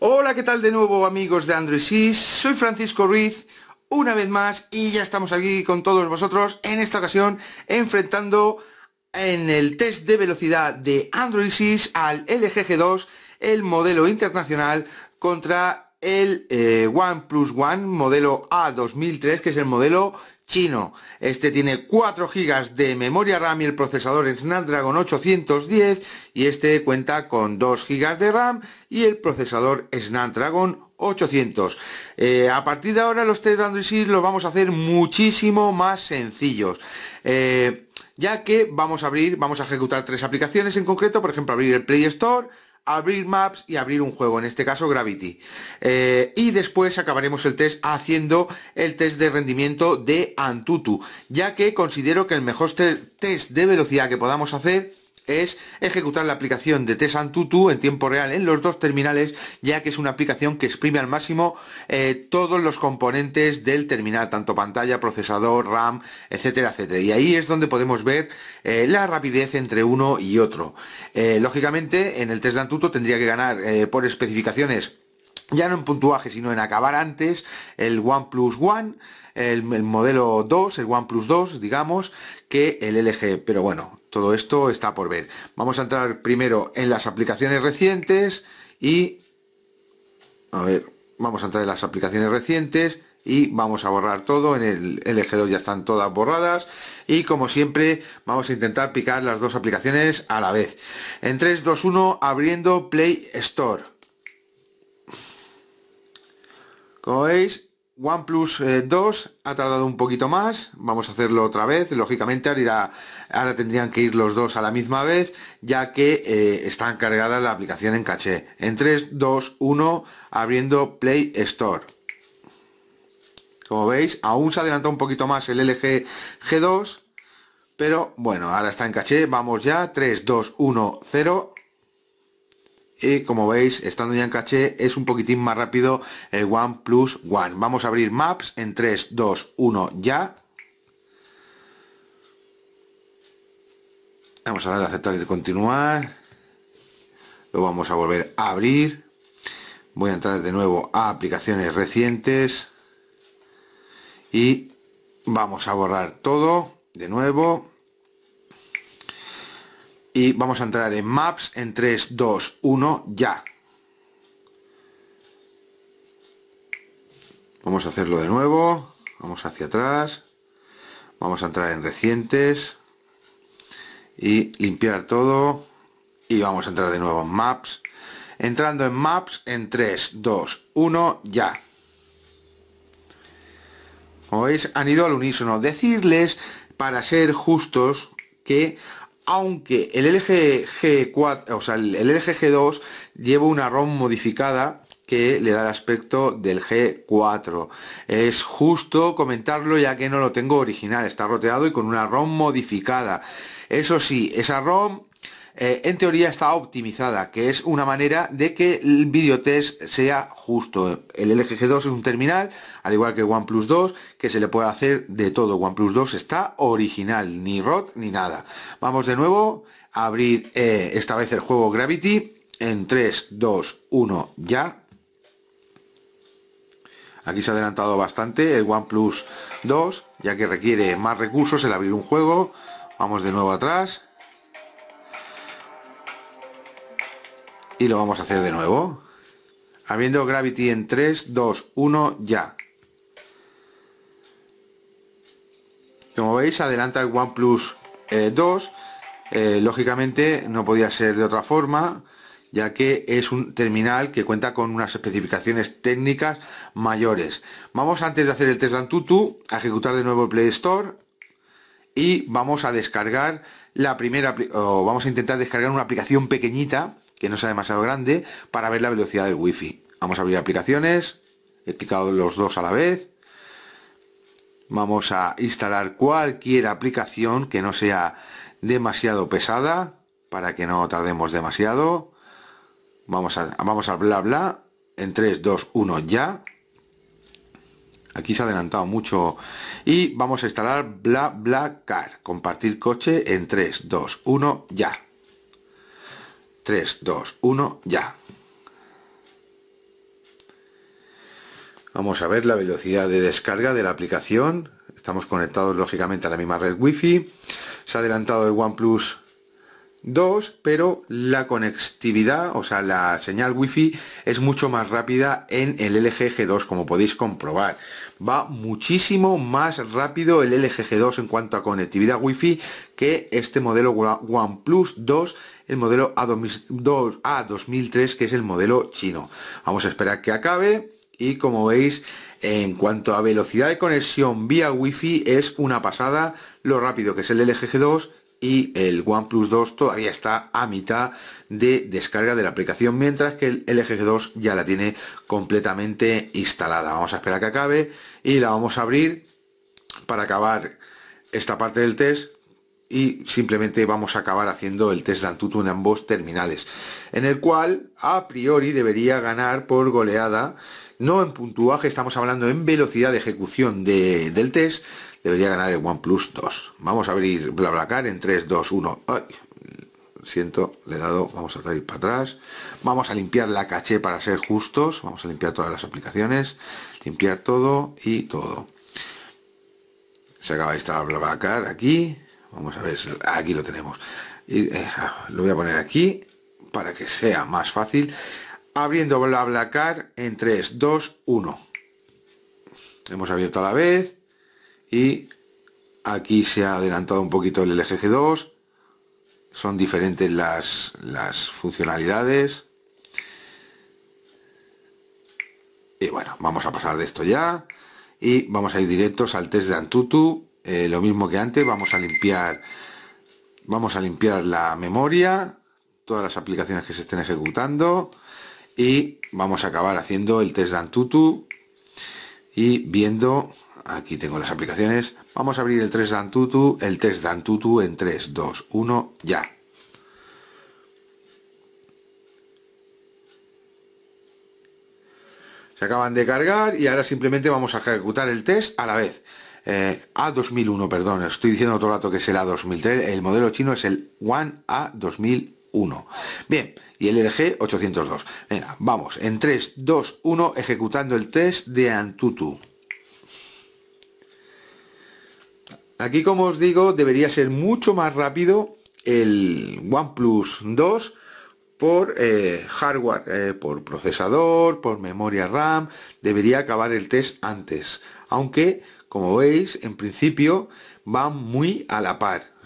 Hola, ¿qué tal de nuevo amigos de Android 6? Soy Francisco Ruiz, una vez más, y ya estamos aquí con todos vosotros, en esta ocasión, enfrentando en el test de velocidad de Android 6 al LG G2, el modelo internacional, contra el eh, OnePlus One modelo A2003, que es el modelo chino. Este tiene 4 GB de memoria RAM y el procesador Snapdragon 810 y este cuenta con 2 GB de RAM y el procesador Snapdragon 800. Eh, a partir de ahora los test de Android los vamos a hacer muchísimo más sencillos. Eh, ya que vamos a abrir, vamos a ejecutar tres aplicaciones en concreto, por ejemplo abrir el Play Store, abrir maps y abrir un juego, en este caso Gravity. Eh, y después acabaremos el test haciendo el test de rendimiento de Antutu, ya que considero que el mejor test de velocidad que podamos hacer es ejecutar la aplicación de Tesantutu en tiempo real en los dos terminales, ya que es una aplicación que exprime al máximo eh, todos los componentes del terminal, tanto pantalla, procesador, RAM, etcétera, etcétera. Y ahí es donde podemos ver eh, la rapidez entre uno y otro. Eh, lógicamente, en el test tendría que ganar por especificaciones ya no en puntuaje sino en acabar antes el OnePlus One, el, el modelo 2, el OnePlus 2 digamos, que el LG, pero bueno, todo esto está por ver. Vamos a entrar primero en las aplicaciones recientes y... A ver, vamos a entrar en las aplicaciones recientes y vamos a borrar todo, en el eje 2 ya están todas borradas y como siempre vamos a intentar picar las dos aplicaciones a la vez. En 3, 2, 1 abriendo Play Store. Como veis OnePlus 2 eh, ha tardado un poquito más, vamos a hacerlo otra vez, lógicamente ahora, ahora tendrían que ir los dos a la misma vez, ya que eh, está encargada la aplicación en caché. En 3, 2, 1, abriendo Play Store. Como veis, aún se adelantó un poquito más el LG G2, pero bueno, ahora está en caché, vamos ya, 3, 2, 1, 0, y como veis estando ya en caché es un poquitín más rápido el OnePlus One. Vamos a abrir Maps en 3, 2, 1 ya. Vamos a darle a aceptar y continuar. Lo vamos a volver a abrir. Voy a entrar de nuevo a aplicaciones recientes. Y vamos a borrar todo de nuevo y vamos a entrar en Maps en 3, 2, 1, ya. Vamos a hacerlo de nuevo, vamos hacia atrás, vamos a entrar en recientes y limpiar todo y vamos a entrar de nuevo en Maps. Entrando en Maps en 3, 2, 1, ya. Como veis, han ido al unísono. Decirles, para ser justos, que aunque el LG g 2 lleva una ROM modificada que le da el aspecto del G4. Es justo comentarlo ya que no lo tengo original, está roteado y con una ROM modificada. Eso sí, esa ROM eh, en teoría está optimizada, que es una manera de que el videotest sea justo. El LG 2 es un terminal, al igual que el OnePlus 2, que se le puede hacer de todo. OnePlus 2 está original, ni ROT ni nada. Vamos de nuevo a abrir eh, esta vez el juego Gravity en 3, 2, 1, ya. Aquí se ha adelantado bastante el OnePlus 2, ya que requiere más recursos el abrir un juego. Vamos de nuevo atrás. Y lo vamos a hacer de nuevo. Habiendo Gravity en 3, 2, 1, ya. Como veis, adelanta el OnePlus 2. Eh, eh, lógicamente no podía ser de otra forma, ya que es un terminal que cuenta con unas especificaciones técnicas mayores. Vamos antes de hacer el test de Antutu a ejecutar de nuevo el Play Store y vamos a descargar la primera, o vamos a intentar descargar una aplicación pequeñita que no sea demasiado grande, para ver la velocidad del wifi. Vamos a abrir aplicaciones, he clicado los dos a la vez. Vamos a instalar cualquier aplicación que no sea demasiado pesada, para que no tardemos demasiado. Vamos a, vamos a bla bla, en 3, 2, 1 ya. Aquí se ha adelantado mucho. Y vamos a instalar bla bla car, compartir coche en 3, 2, 1 ya. 3, 2, 1, ya. Vamos a ver la velocidad de descarga de la aplicación. Estamos conectados lógicamente a la misma red wifi. Se ha adelantado el OnePlus 2, pero la conectividad, o sea, la señal wifi es mucho más rápida en el LG G2, como podéis comprobar. Va muchísimo más rápido el LG G2 en cuanto a conectividad wifi que este modelo OnePlus 2, el modelo a A2003, que es el modelo chino. Vamos a esperar que acabe y como veis en cuanto a velocidad de conexión vía wifi es una pasada lo rápido que es el LG G2 y el OnePlus 2 todavía está a mitad de descarga de la aplicación, mientras que el LG 2 ya la tiene completamente instalada. Vamos a esperar que acabe y la vamos a abrir para acabar esta parte del test y simplemente vamos a acabar haciendo el test de Antutu en ambos terminales, en el cual a priori debería ganar por goleada no en puntuaje, estamos hablando en velocidad de ejecución de, del test, debería ganar el OnePlus 2. Vamos a abrir Car en 3, 2, 1. Ay, siento, le he dado, vamos a traer para atrás. Vamos a limpiar la caché para ser justos. Vamos a limpiar todas las aplicaciones, limpiar todo y todo. Se acaba de Bla Car aquí. Vamos a ver, aquí lo tenemos. Y, eh, lo voy a poner aquí para que sea más fácil abriendo BlaBlaCar en 3, 2, 1. Hemos abierto a la vez y aquí se ha adelantado un poquito el LGG2. Son diferentes las, funcionalidades. Y bueno, vamos a pasar de esto ya y vamos a ir directos al test de Antutu. Eh, lo mismo que antes, vamos a limpiar vamos a limpiar la memoria, todas las aplicaciones que se estén ejecutando y vamos a acabar haciendo el test dan Antutu y viendo, aquí tengo las aplicaciones, vamos a abrir el test dan Antutu, el test dan en 3, 2, 1, ya. Se acaban de cargar y ahora simplemente vamos a ejecutar el test a la vez. Eh, A2001, perdón, estoy diciendo otro el rato que es el A2003, el modelo chino es el One A2001. 1. Bien, y el e LG 802. Venga, vamos, en 3, 2, 1, ejecutando el test de Antutu. Aquí, como os digo, debería ser mucho más rápido el OnePlus 2 por eh, hardware, eh, por procesador, por memoria RAM, debería acabar el test antes. Aunque, como veis, en principio van muy a la par.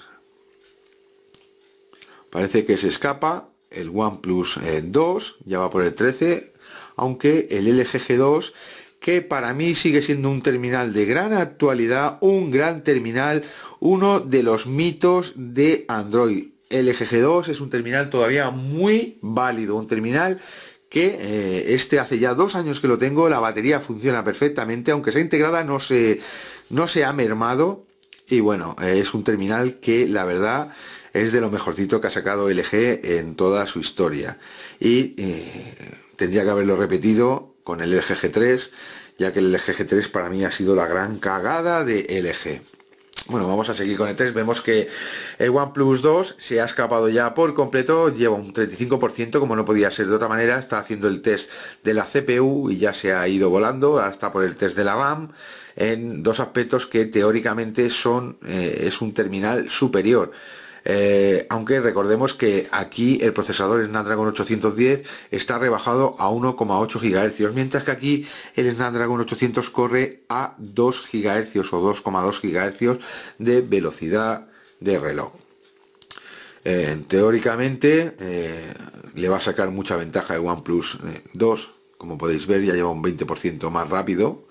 Parece que se escapa el OnePlus 2, eh, ya va por el 13, aunque el LG G2, que para mí sigue siendo un terminal de gran actualidad, un gran terminal, uno de los mitos de Android. LG G2 es un terminal todavía muy válido, un terminal que eh, este hace ya dos años que lo tengo, la batería funciona perfectamente, aunque sea integrada no se, no se ha mermado y bueno, eh, es un terminal que la verdad es de lo mejorcito que ha sacado LG en toda su historia. Y eh, tendría que haberlo repetido con el LG G3, ya que el LG G3 para mí ha sido la gran cagada de LG. Bueno, vamos a seguir con el 3. Vemos que el OnePlus 2 se ha escapado ya por completo, lleva un 35%, como no podía ser de otra manera. Está haciendo el test de la CPU y ya se ha ido volando, hasta por el test de la RAM, en dos aspectos que teóricamente son, eh, es un terminal superior. Eh, aunque recordemos que aquí el procesador Snapdragon 810 está rebajado a 1,8 GHz, mientras que aquí el Snapdragon 800 corre a 2 GHz o 2,2 GHz de velocidad de reloj. Eh, teóricamente eh, le va a sacar mucha ventaja el OnePlus 2, como podéis ver ya lleva un 20% más rápido.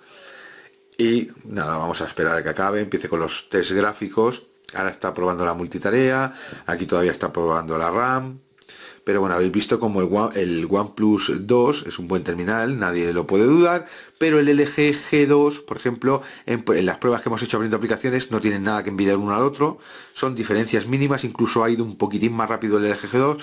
Y nada, vamos a esperar a que acabe, empiece con los test gráficos Ahora está probando la multitarea, aquí todavía está probando la RAM. Pero bueno, habéis visto como el, OnePlus 2 es un buen terminal, nadie lo puede dudar, pero el LG G2, por ejemplo, en, las pruebas que hemos hecho abriendo aplicaciones, no tienen nada que envidiar uno al otro, son diferencias mínimas, incluso ha ido un poquitín más rápido el LG G2,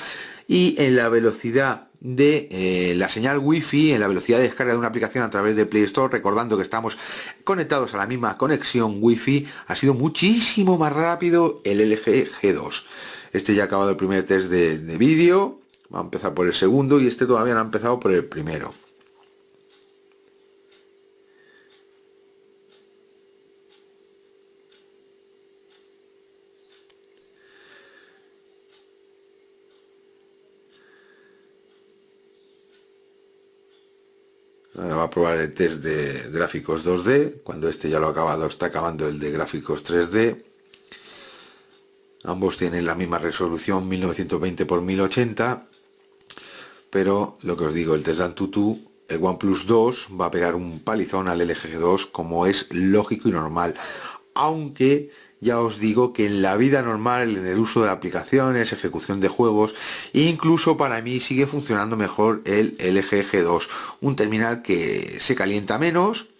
y en la velocidad de eh, la señal wifi en la velocidad de descarga de una aplicación a través de Play Store, recordando que estamos conectados a la misma conexión wifi ha sido muchísimo más rápido el LG G2. Este ya ha acabado el primer test de, vídeo. Va a empezar por el segundo y este todavía no ha empezado por el primero. Ahora va a probar el test de gráficos 2D. Cuando este ya lo ha acabado, está acabando el de gráficos 3D. Ambos tienen la misma resolución 1920 x 1080, pero lo que os digo, el tu Tutu, el OnePlus 2 va a pegar un palizón al LG 2 como es lógico y normal. Aunque ya os digo que en la vida normal, en el uso de aplicaciones, ejecución de juegos, incluso para mí sigue funcionando mejor el LG G2, un terminal que se calienta menos,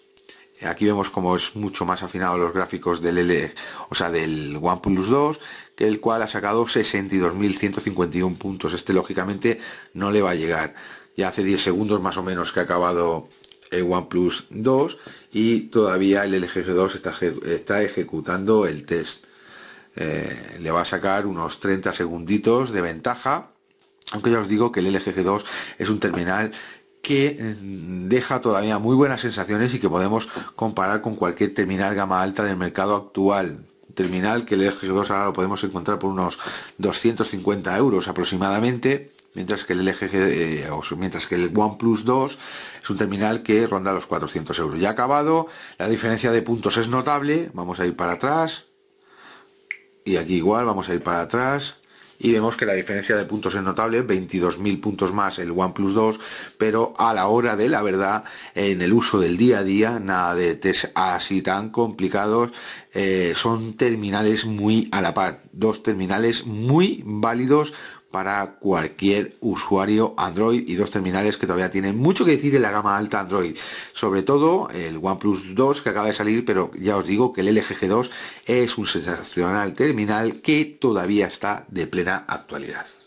Aquí vemos como es mucho más afinado los gráficos del L, o sea, del OnePlus 2, que el cual ha sacado 62.151 puntos. Este lógicamente no le va a llegar. Ya hace 10 segundos más o menos que ha acabado el OnePlus 2 y todavía el LG 2 está, ejecutando el test. Eh, le va a sacar unos 30 segunditos de ventaja aunque ya os digo que el LG 2 es un terminal que eh, deja todavía muy buenas sensaciones y que podemos comparar con cualquier terminal gama alta del mercado actual terminal que el LG2 ahora lo podemos encontrar por unos 250 euros aproximadamente mientras que el LG eh, mientras que el OnePlus 2 es un terminal que ronda los 400 euros ya acabado la diferencia de puntos es notable vamos a ir para atrás y aquí igual vamos a ir para atrás y vemos que la diferencia de puntos es notable, 22.000 puntos más el OnePlus 2, pero a la hora de la verdad, en el uso del día a día, nada de test así tan complicados, eh, son terminales muy a la par, dos terminales muy válidos, para cualquier usuario Android y dos terminales que todavía tienen mucho que decir en la gama alta Android. Sobre todo el OnePlus 2 que acaba de salir, pero ya os digo que el LG G2 es un sensacional terminal que todavía está de plena actualidad.